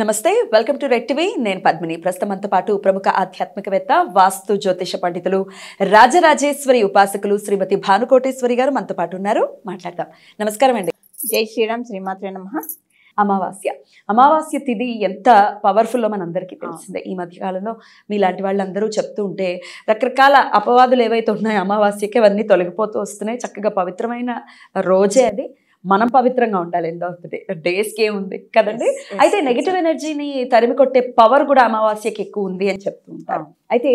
నమస్తే welcome to red TV నేను పద్మిని ప్రస్తుతమంతో పాటు ప్రముఖ ఆధ్యాత్మికవేత్త వాస్తు జ్యోతిష పండితులు రాజరాజేశ్వరి ఉపాసకులు శ్రీమతి భానుకోటేశ్వరి గారు మనతో పాటు ఉన్నారు మాట్లాడదాం నమస్కారం అండి జై శ్రీరామ్ శ్రీమాత్రే నమ అమావాస్య అమావాస్య తిథి ఎంత పవర్ఫుల్లో మనందరికీ తెలిసిందే ఈ మధ్యకాలంలో మీలాంటి వాళ్ళందరూ చెప్తూ ఉంటే రకరకాల అపవాదులు ఏవైతే ఉన్నాయో అమావాస్యకి అవన్నీ తొలగిపోతూ వస్తున్నాయి చక్కగా పవిత్రమైన రోజే అది మనం పవిత్రంగా ఉండాలి ఎండ్ ఆఫ్ ద డే డేస్కి ఏముంది కదండి అయితే నెగిటివ్ ఎనర్జీని తరిమి కొట్టే పవర్ కూడా అమావాస్యకి ఎక్కువ ఉంది అని ఉంటాం అయితే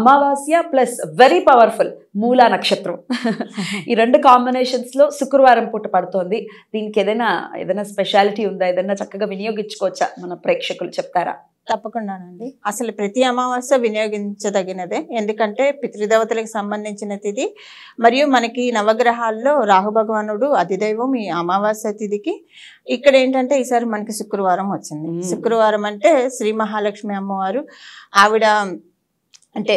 అమావాస్య ప్లస్ వెరీ పవర్ఫుల్ మూలా నక్షత్రం ఈ రెండు కాంబినేషన్స్లో శుక్రవారం పూట పడుతోంది దీనికి ఏదైనా ఏదైనా స్పెషాలిటీ ఉందా ఏదైనా చక్కగా వినియోగించుకోవచ్చా మన ప్రేక్షకులు చెప్తారా తప్పకుండానండి అసలు ప్రతి అమావాస్య వినియోగించదగినదే ఎందుకంటే పితృదేవతలకు సంబంధించిన తిథి మరియు మనకి నవగ్రహాల్లో రాహు భగవానుడు అతిదైవం ఈ అమావాస్య తిథికి ఇక్కడ ఏంటంటే ఈసారి మనకి శుక్రవారం వచ్చింది శుక్రవారం అంటే శ్రీ మహాలక్ష్మి అమ్మవారు ఆవిడ అంటే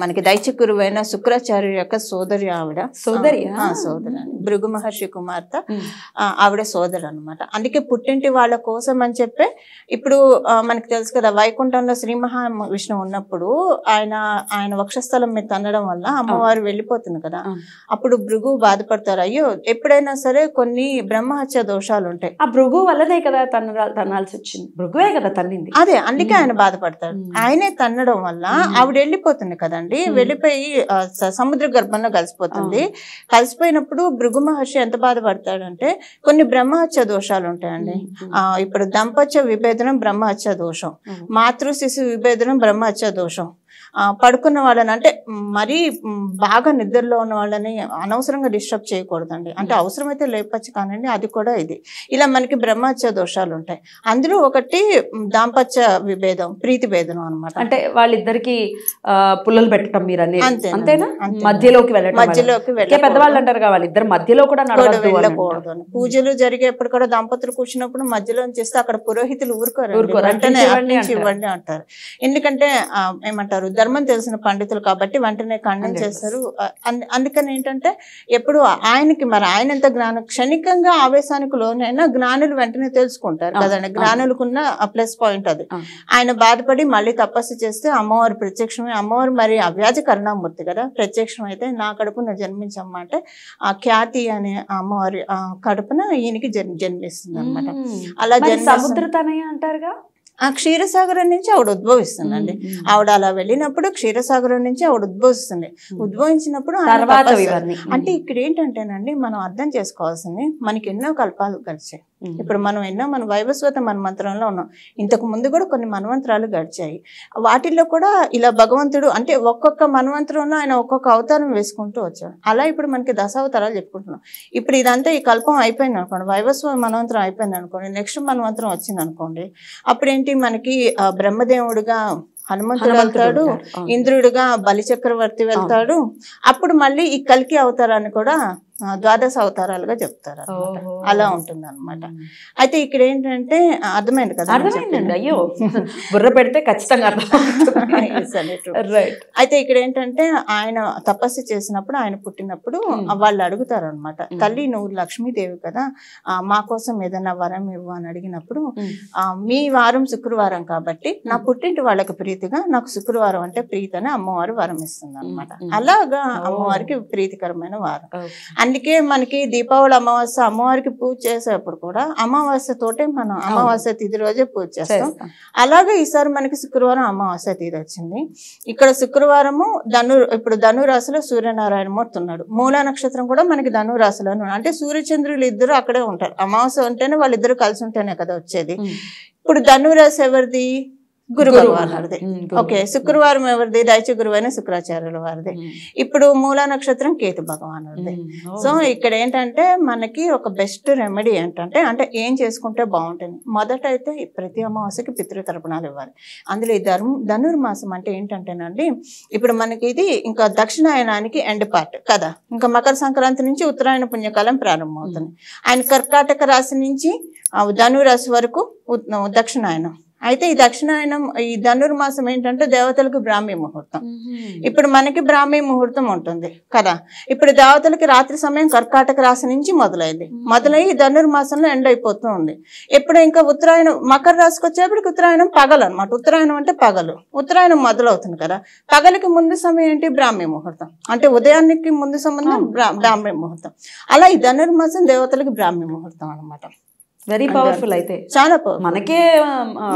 మనకి దైత్యకురువైన శుక్రాచార్య యొక్క సోదరి ఆవిడ సోదరి సోదరు భృగు మహర్షి కుమార్తె ఆవిడ సోదరు అనమాట అందుకే పుట్టింటి వాళ్ళ కోసం అని చెప్పి ఇప్పుడు మనకి తెలుసు కదా వైకుంఠంలో శ్రీ మహా విష్ణు ఉన్నప్పుడు ఆయన ఆయన వక్షస్థలం మీద తన్నడం వల్ల అమ్మవారు వెళ్ళిపోతుంది కదా అప్పుడు భృగు బాధపడతారు అయ్యో ఎప్పుడైనా సరే కొన్ని బ్రహ్మహత్య దోషాలు ఉంటాయి ఆ భృగు వల్లనే కదా తన తనాల్సి వచ్చింది భృగువే కదా తన్నింది అదే అందుకే ఆయన బాధపడతారు ఆయనే తన్నడం వల్ల ఆవిడ వెళ్ళిపోతుంది కదండి వెళ్ళిపోయి సముద్ర గర్భంలో కలిసిపోతుంది కలిసిపోయినప్పుడు భృగు మహర్షి ఎంత బాధపడతాడంటే కొన్ని బ్రహ్మహత్య దోషాలు ఉంటాయండి ఇప్పుడు దంపత్య విభేదనం బ్రహ్మహత్య దోషం మాతృ శిశు విభేదనం బ్రహ్మహత్య దోషం పడుకున్న వాళ్ళని అంటే మరీ బాగా నిద్రలో ఉన్న వాళ్ళని అనవసరంగా డిస్టర్బ్ చేయకూడదండి అంటే hmm. అవసరమైతే లేపచ్చు కానండి అది కూడా ఇది ఇలా మనకి బ్రహ్మహత్య దోషాలు ఉంటాయి అందులో ఒకటి దాంపత్య విభేదం ప్రీతి భేదం అనమాట అంటే వాళ్ళిద్దరికి పుల్లలు పెట్టడం మీరు అనేది అంతేనా మధ్యలోకి వెళ్ళడం మధ్యలోకి పెద్దవాళ్ళు అంటారు వాళ్ళిద్దరు మధ్యలో కూడా వెళ్ళకూడదు పూజలు జరిగేప్పుడు కూడా దంపతులు కూర్చున్నప్పుడు మధ్యలో చేస్తే అక్కడ పురోహితులు ఊరుకోరు వెంటనే ఇవ్వండి అంటారు ఎందుకంటే ఏమంటారు ధర్మం తెలిసిన పండితులు కాబట్టి వెంటనే ఖండం చేస్తారు అందుకని ఏంటంటే ఎప్పుడు ఆయనకి మరి ఆయన ఎంత జ్ఞానం క్షణికంగా ఆవేశానికి లోనైనా జ్ఞానులు వెంటనే తెలుసుకుంటారు కదండి జ్ఞానులకున్న ప్లస్ పాయింట్ అది ఆయన బాధపడి మళ్ళీ తపస్సు చేస్తే అమ్మవారు ప్రత్యక్షమే అమ్మవారు మరి అవ్యాజ కరుణామూర్తి కదా ప్రత్యక్షం అయితే నా కడుపున జన్మించమ్మంటే ఆ ఖ్యాతి అనే అమ్మవారి కడుపున ఈయనకి జన్మిస్తుంది అనమాట అలా సముద్రతనయ అంటారుగా ఆ క్షీరసాగరం నుంచి ఆవిడ ఉద్భవిస్తుందండి ఆవిడ అలా వెళ్ళినప్పుడు క్షీరసాగరం నుంచి ఆవిడ ఉద్భవిస్తుంది ఉద్భవించినప్పుడు అంటే ఇక్కడ ఏంటంటేనండి మనం అర్థం చేసుకోవాల్సింది మనకి ఎన్నో కల్పాలు కలిసాయి ఇప్పుడు మనం ఎన్నో మన వైభస్వత మన మంత్రంలో ఉన్నాం ఇంతకు ముందు కూడా కొన్ని మనమంత్రాలు గడిచాయి వాటిల్లో కూడా ఇలా భగవంతుడు అంటే ఒక్కొక్క మన్వంతరంలో ఆయన ఒక్కొక్క అవతారం వేసుకుంటూ వచ్చాడు అలా ఇప్పుడు మనకి దశావతారాలు చెప్పుకుంటున్నాం ఇప్పుడు ఇదంతా ఈ కల్పం అయిపోయింది అనుకోండి వైవస్వ మన్వంతరం అయిపోయింది అనుకోండి నెక్స్ట్ మనమంత్రం వచ్చింది అనుకోండి అప్పుడేంటి మనకి బ్రహ్మదేవుడుగా హనుమంతుడు వెళ్తాడు ఇంద్రుడుగా బలిచక్రవర్తి వెళ్తాడు అప్పుడు మళ్ళీ ఈ కలికి అవతారాన్ని కూడా ద్వాదశ అవతారాలుగా చెప్తారు అలా ఉంటుంది అనమాట అయితే ఇక్కడ ఏంటంటే అర్థమైంది కదా అర్థమైందండి అయ్యో బుర్ర పెడితే ఖచ్చితంగా రైట్ అయితే ఇక్కడ ఏంటంటే ఆయన తపస్సు చేసినప్పుడు ఆయన పుట్టినప్పుడు వాళ్ళు అడుగుతారు అనమాట తల్లి నువ్వు లక్ష్మీదేవి కదా మా కోసం ఏదైనా వరం ఇవ్వు అని అడిగినప్పుడు మీ వారం శుక్రవారం కాబట్టి నా పుట్టింటి వాళ్ళకి ప్రీతిగా నాకు శుక్రవారం అంటే ప్రీతి అని అమ్మవారు వరం ఇస్తుంది అనమాట అలాగా అమ్మవారికి ప్రీతికరమైన వారం అందుకే మనకి దీపావళి అమావాస్య అమ్మవారికి పూజ చేసేప్పుడు కూడా అమావాస్య తోటే మనం అమావాస్య తిథి రోజే పూజ చేస్తాం అలాగే ఈసారి మనకి శుక్రవారం అమావాస్య తిథి వచ్చింది ఇక్కడ శుక్రవారము ధను ఇప్పుడు ధనురాశిలో సూర్యనారాయణ మూర్తి ఉన్నాడు మూల నక్షత్రం కూడా మనకి ధనురాశిలో అంటే సూర్యచంద్రులు ఇద్దరు అక్కడే ఉంటారు అమావాస్య ఉంటేనే వాళ్ళిద్దరు కలిసి ఉంటేనే కదా వచ్చేది ఇప్పుడు ధనురాశి ఎవరిది గురు వారిది ఓకే శుక్రవారం ఎవరిది దైత్య గురువైన శుక్రాచార్యుల వారిది ఇప్పుడు మూలా నక్షత్రం కేతు వారిది సో ఇక్కడ ఏంటంటే మనకి ఒక బెస్ట్ రెమెడీ ఏంటంటే అంటే ఏం చేసుకుంటే బాగుంటుంది మొదట అయితే ప్రతి అమావాస్యకి పితృతర్పణాలు ఇవ్వాలి అందులో ఈ ధర్మ ధనుర్మాసం అంటే ఏంటంటేనండి ఇప్పుడు మనకి ఇది ఇంకా దక్షిణాయనానికి ఎండ్ పార్ట్ కదా ఇంకా మకర సంక్రాంతి నుంచి ఉత్తరాయణ పుణ్యకాలం ప్రారంభం అవుతుంది ఆయన కర్కాటక రాశి నుంచి ధనురాశి వరకు దక్షిణాయనం అయితే ఈ దక్షిణాయనం ఈ ధనుర్మాసం ఏంటంటే దేవతలకు బ్రాహ్మీ ముహూర్తం ఇప్పుడు మనకి బ్రాహ్మీ ముహూర్తం ఉంటుంది కదా ఇప్పుడు దేవతలకి రాత్రి సమయం కర్కాటక రాశి నుంచి మొదలైంది మొదలై ధనుర్మాసంలో ఎండ్ అయిపోతూ ఉంది ఇప్పుడు ఇంకా ఉత్తరాయణం మకర రాశికి వచ్చేప్పటికి ఉత్తరాయణం పగలు అనమాట ఉత్తరాయణం అంటే పగలు ఉత్తరాయణం మొదలవుతుంది కదా పగలకి ముందు సమయం ఏంటి బ్రాహ్మీ ముహూర్తం అంటే ఉదయానికి ముందు సంబంధం బ్రాహ్మీ ముహూర్తం అలా ఈ ధనుర్మాసం దేవతలకి బ్రాహ్మీ ముహూర్తం అనమాట వెరీ పవర్ఫుల్ అయితే చాలా మనకే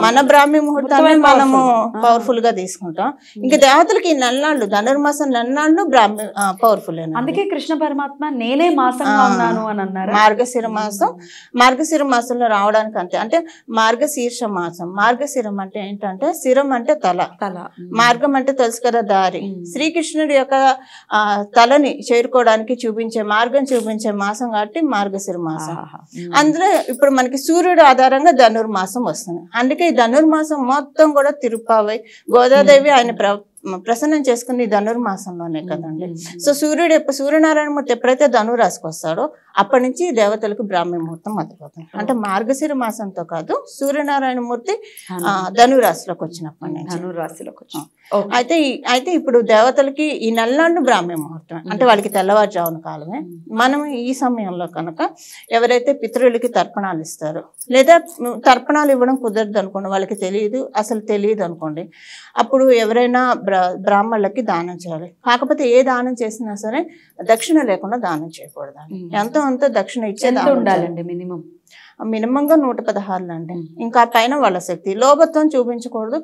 మన బ్రాహ్మీ ముహూర్తాన్ని మనము పవర్ఫుల్ గా తీసుకుంటాం hmm. ఇంకా దేవతలకి నల్నాళ్ళు ధనుర్మాసం నల్నాళ్ళు బ్రాహ్మీ పవర్ఫుల్ అందుకే కృష్ణ పరమాత్మ నేనే మాసంగా ఉన్నాను అని అన్నారు మార్గశిర మాసం మార్గశిర మాసంలో రావడానికి అంతే అంటే మార్గశీర్ష మాసం మార్గశిరం అంటే ఏంటంటే శిరం అంటే తల తల మార్గం అంటే తెలుసు కదా దారి hmm. శ్రీకృష్ణుడి యొక్క తలని చేరుకోవడానికి చూపించే మార్గం చూపించే మాసం కాబట్టి మార్గశిర మాసం hmm. అందులో ఇప్పుడు మనకి సూర్యుడు ఆధారంగా ధనుర్మాసం వస్తుంది అందుకే ఈ ధనుర్మాసం మొత్తం కూడా తిరుపావై గోదాదేవి ఆయన ప్ర ప్రసన్నం చేసుకుని ధనుర్మాసంలోనే కదండి సో సూర్యుడు ఎప్పుడు సూర్యనారాయణ మూర్తి ఎప్పుడైతే ధనురాశికి వస్తాడో అప్పటి నుంచి దేవతలకు బ్రాహ్మీ ముహూర్తం మొదలవుతుంది అంటే మార్గశిర మాసంతో కాదు సూర్యనారాయణ మూర్తి ధనురాశిలోకి వచ్చినప్పటి నుంచి ధనురాశిలోకి వచ్చిన అయితే అయితే ఇప్పుడు దేవతలకి ఈ నల్లాండు బ్రాహ్మీ ముహూర్తం అంటే వాళ్ళకి తెల్లవారుజామున కాలమే మనం ఈ సమయంలో కనుక ఎవరైతే పితృలకి తర్పణాలు ఇస్తారో లేదా తర్పణాలు ఇవ్వడం కుదరదు అనుకోండి వాళ్ళకి తెలియదు అసలు తెలియదు అనుకోండి అప్పుడు ఎవరైనా బ్రాహ్మణులకి దానం చేయాలి కాకపోతే ఏ దానం చేసినా సరే దక్షిణ లేకుండా దానం చేయకూడదు ఎంతో అంత దక్షిణ ఇచ్చే ఉండాలండి మినిమం మినిమంగా నూట పదహారులు అండి ఇంకా పైన వాళ్ళ శక్తి లోభత్వం చూపించకూడదు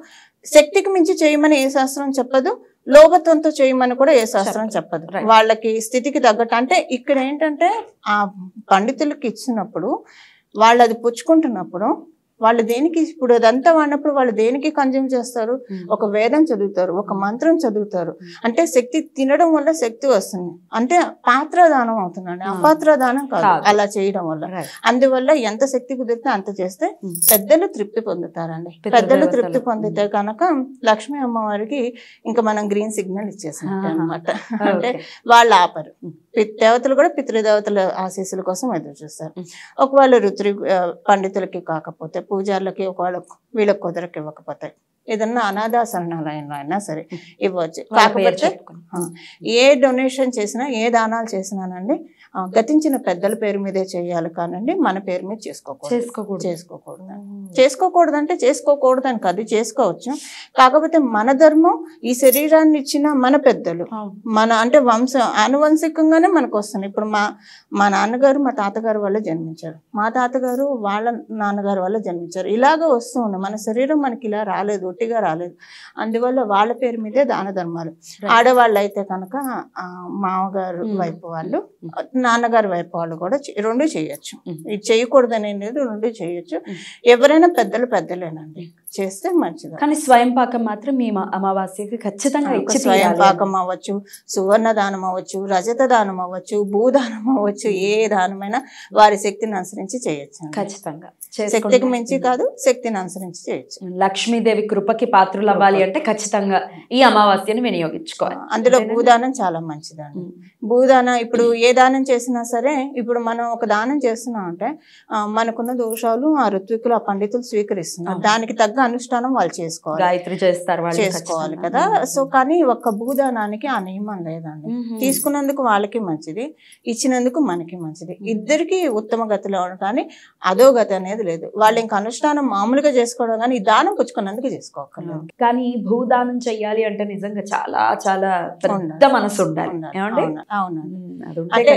శక్తికి మించి చేయమని ఏ శాస్త్రం చెప్పదు లోభత్వంతో చేయమని కూడా ఏ శాస్త్రం చెప్పదు వాళ్ళకి స్థితికి తగ్గట్టు అంటే ఇక్కడ ఏంటంటే ఆ పండితులకి ఇచ్చినప్పుడు వాళ్ళు అది పుచ్చుకుంటున్నప్పుడు వాళ్ళు దేనికి ఇప్పుడు అదంతా వాడినప్పుడు వాళ్ళు దేనికి కన్జ్యూమ్ చేస్తారు ఒక వేదం చదువుతారు ఒక మంత్రం చదువుతారు అంటే శక్తి తినడం వల్ల శక్తి వస్తుంది అంటే పాత్రదానం అవుతుందండి దానం కాదు అలా చేయడం వల్ల అందువల్ల ఎంత శక్తి కుదిరితే అంత చేస్తే పెద్దలు తృప్తి పొందుతారండి పెద్దలు తృప్తి పొందితే కనుక లక్ష్మీ అమ్మవారికి ఇంకా మనం గ్రీన్ సిగ్నల్ ఇచ్చేసినట్టు అనమాట అంటే వాళ్ళు ఆపరు దేవతలు కూడా పితృదేవతల ఆశీస్సుల కోసం ఎదురు చూస్తారు ఒకవేళ రుచి పండితులకి కాకపోతే పూజార్లకి ఒకవేళ వీళ్ళకి కుదరకు ఇవ్వకపోతాయి ఏదన్నా అనాథాశరణాలయంలో అయినా సరే ఇవ్వచ్చు కాకపోతే ఏ డొనేషన్ చేసినా ఏ దానాలు చేసినానండి గతించిన పెద్దల పేరు మీదే చేయాలి కానండి మన పేరు మీద చేసుకోకూడదు చేసుకోకూడదు చేసుకోకూడదు చేసుకోకూడదు అంటే చేసుకోకూడదు అని కాదు చేసుకోవచ్చు కాకపోతే మన ధర్మం ఈ శరీరాన్ని ఇచ్చిన మన పెద్దలు మన అంటే వంశం అనువంశికంగానే మనకు వస్తుంది ఇప్పుడు మా మా నాన్నగారు మా తాతగారు వల్ల జన్మించారు మా తాతగారు వాళ్ళ నాన్నగారు వల్ల జన్మించారు ఇలాగ వస్తూ మన శరీరం మనకి ఇలా రాలేదు ఒట్టిగా రాలేదు అందువల్ల వాళ్ళ పేరు మీదే దాన ధర్మాలు ఆడవాళ్ళు అయితే కనుక మామగారు వైపు వాళ్ళు నాన్నగారి వైపు వాళ్ళు కూడా రెండు చేయొచ్చు ఇది చేయకూడదు అనేది రెండు చేయొచ్చు ఎవరైనా పెద్దలు పెద్దలేనండి చేస్తే మంచిది కానీ స్వయం పాకం మాత్రం మీ అమావాస్యకి ఖచ్చితంగా స్వయం పాకం అవ్వచ్చు సువర్ణ దానం అవ్వచ్చు రజత దానం అవ్వచ్చు భూదానం అవ్వచ్చు ఏ దానమైనా వారి శక్తిని అనుసరించి చేయొచ్చు ఖచ్చితంగా శక్తికి మించి కాదు శక్తిని అనుసరించి చేయొచ్చు లక్ష్మీదేవి కృపకి పాత్రలు అవ్వాలి అంటే ఖచ్చితంగా ఈ అమావాస్యను వినియోగించుకోవాలి అందులో భూదానం చాలా మంచిదండి భూదానం ఇప్పుడు ఏ దానం చేసినా సరే ఇప్పుడు మనం ఒక దానం చేస్తున్నాం అంటే మనకున్న దోషాలు ఆ ఋత్వికులు ఆ పండితులు స్వీకరిస్తున్నారు దానికి తగ్గ అనుష్ఠానం వాళ్ళు చేసుకోవాలి గాయత్రి చేస్తారు వాళ్ళు చేసుకోవాలి కదా సో కానీ ఒక్క భూదానానికి ఆ నియమం లేదండి తీసుకున్నందుకు వాళ్ళకి మంచిది ఇచ్చినందుకు మనకి మంచిది ఇద్దరికి ఉత్తమ గతిలో కానీ అదో గతి అనేది లేదు వాళ్ళు ఇంకా అనుష్ఠానం మామూలుగా చేసుకోవడం కానీ ఈ దానం పుచ్చుకున్నందుకు చేసుకోవాలి కానీ భూదానం చెయ్యాలి అంటే నిజంగా చాలా చాలా పెద్ద మనసు ఉండాలి అంటే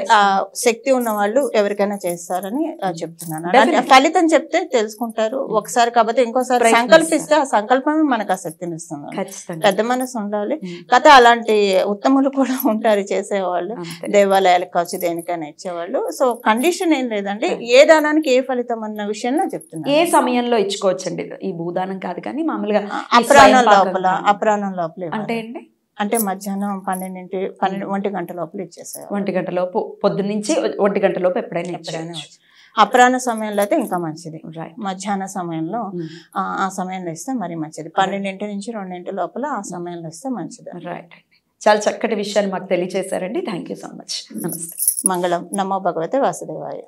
శక్తి ఉన్న వాళ్ళు ఎవరికైనా చేస్తారని చెప్తున్నాను ఫలితం చెప్తే తెలుసుకుంటారు ఒకసారి కాబట్టి ఇంకోసారి సంకల్పిస్తే ఆ సంకల్పమే మనకు ఆ శక్తిని ఇస్తుంది పెద్ద మనసు ఉండాలి కథ అలాంటి ఉత్తములు కూడా ఉంటారు చేసేవాళ్ళు దేవాలయాలకు కావచ్చు దేనికైనా ఇచ్చేవాళ్ళు సో కండిషన్ ఏం లేదండి ఏ దానానికి ఏ ఫలితం అన్న విషయంలో చెప్తున్నాను ఏ సమయంలో ఇచ్చుకోవచ్చు అండి ఈ భూదానం కాదు కానీ మామూలుగా అప్రాణం లోపల అప్రాణం లోపల అంటే అండి అంటే మధ్యాహ్నం పన్నెండింటి పన్నెండు ఒంటి గంట లోపల ఇచ్చేసారు ఒంటి గంట లోపు పొద్దున్నుంచి ఒంటి గంట లోపు ఎప్పుడైనా ఎప్పుడైనా అపరాహ్న సమయంలో అయితే ఇంకా మంచిది మధ్యాహ్న సమయంలో hmm. ఆ సమయంలో ఇస్తే మరి మంచిది పన్నెండింటి నుంచి రెండింటి లోపల ఆ hmm. సమయంలో ఇస్తే మంచిది రైట్ చాలా చక్కటి విషయాలు మాకు తెలియజేశారండి థ్యాంక్ సో మచ్ నమస్తే మంగళం నమో భగవతి వాసుదేవాయ